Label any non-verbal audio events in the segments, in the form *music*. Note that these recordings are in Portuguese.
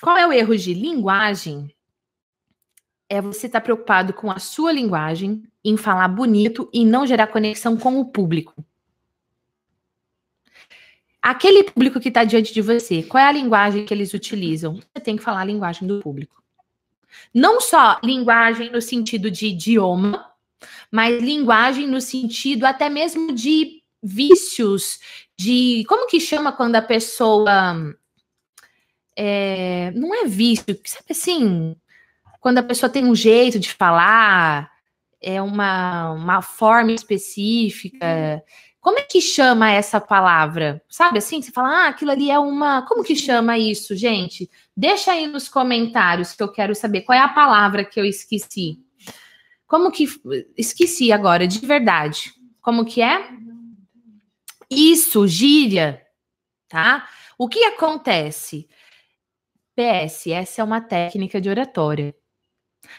Qual é o erro de linguagem? É você estar tá preocupado com a sua linguagem, em falar bonito e não gerar conexão com o público. Aquele público que está diante de você, qual é a linguagem que eles utilizam? Você tem que falar a linguagem do público. Não só linguagem no sentido de idioma, mas linguagem no sentido até mesmo de vícios, de como que chama quando a pessoa é, não é visto sabe assim, quando a pessoa tem um jeito de falar, é uma, uma forma específica. Como é que chama essa palavra? Sabe assim? Você fala, ah, aquilo ali é uma. Como que chama isso, gente? Deixa aí nos comentários que eu quero saber qual é a palavra que eu esqueci. Como que. Esqueci agora, de verdade. Como que é? Isso, gíria, tá? O que acontece? PS, essa é uma técnica de oratória.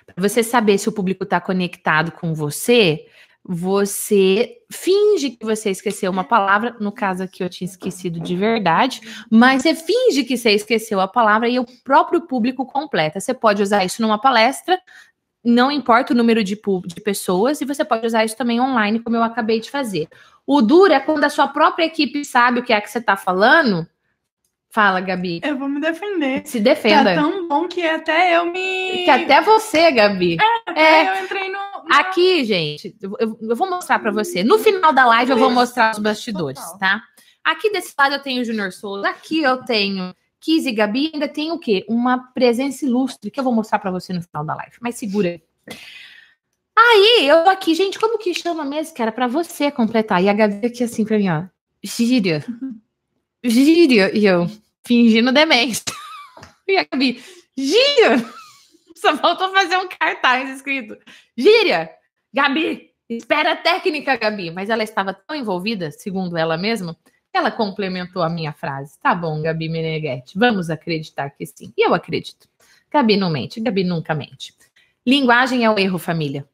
Para você saber se o público está conectado com você, você finge que você esqueceu uma palavra. No caso aqui, eu tinha esquecido de verdade, mas você finge que você esqueceu a palavra e o próprio público completa. Você pode usar isso numa palestra, não importa o número de, de pessoas, e você pode usar isso também online, como eu acabei de fazer. O duro é quando a sua própria equipe sabe o que é que você está falando Fala, Gabi. Eu vou me defender. Se defenda. Tá tão bom que até eu me. Que até você, Gabi. É, até é. eu entrei no. Aqui, gente, eu, eu vou mostrar para você. No final da live, eu vou mostrar os bastidores, tá? Aqui desse lado eu tenho o Junior Souza, aqui eu tenho Kiz e Gabi, ainda tem o quê? Uma presença ilustre que eu vou mostrar para você no final da live. Mas segura aí. eu aqui, gente, como que chama mesmo, cara? Pra você completar. E a Gabi aqui assim pra mim, ó. Gíria. *laughs* Gíria. E eu fingindo demência. *laughs* E a Gabi, gira. Só faltou fazer um cartaz escrito. Gíria! Gabi! Espera a técnica, Gabi! Mas ela estava tão envolvida, segundo ela mesma, que ela complementou a minha frase. Tá bom, Gabi Meneghetti, vamos acreditar que sim. E eu acredito. Gabi não mente, Gabi nunca mente. Linguagem é um erro, família.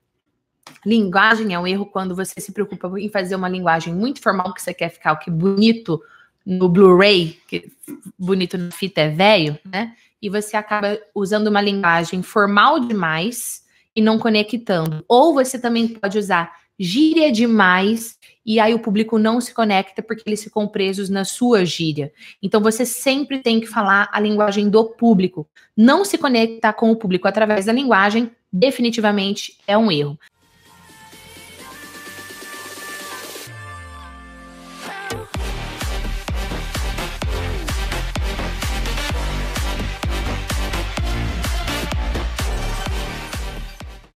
Linguagem é um erro quando você se preocupa em fazer uma linguagem muito formal que você quer ficar o que bonito, no Blu-ray, que bonito na fita é velho, né? E você acaba usando uma linguagem formal demais e não conectando. Ou você também pode usar gíria demais e aí o público não se conecta porque eles ficam presos na sua gíria. Então você sempre tem que falar a linguagem do público. Não se conectar com o público através da linguagem definitivamente é um erro.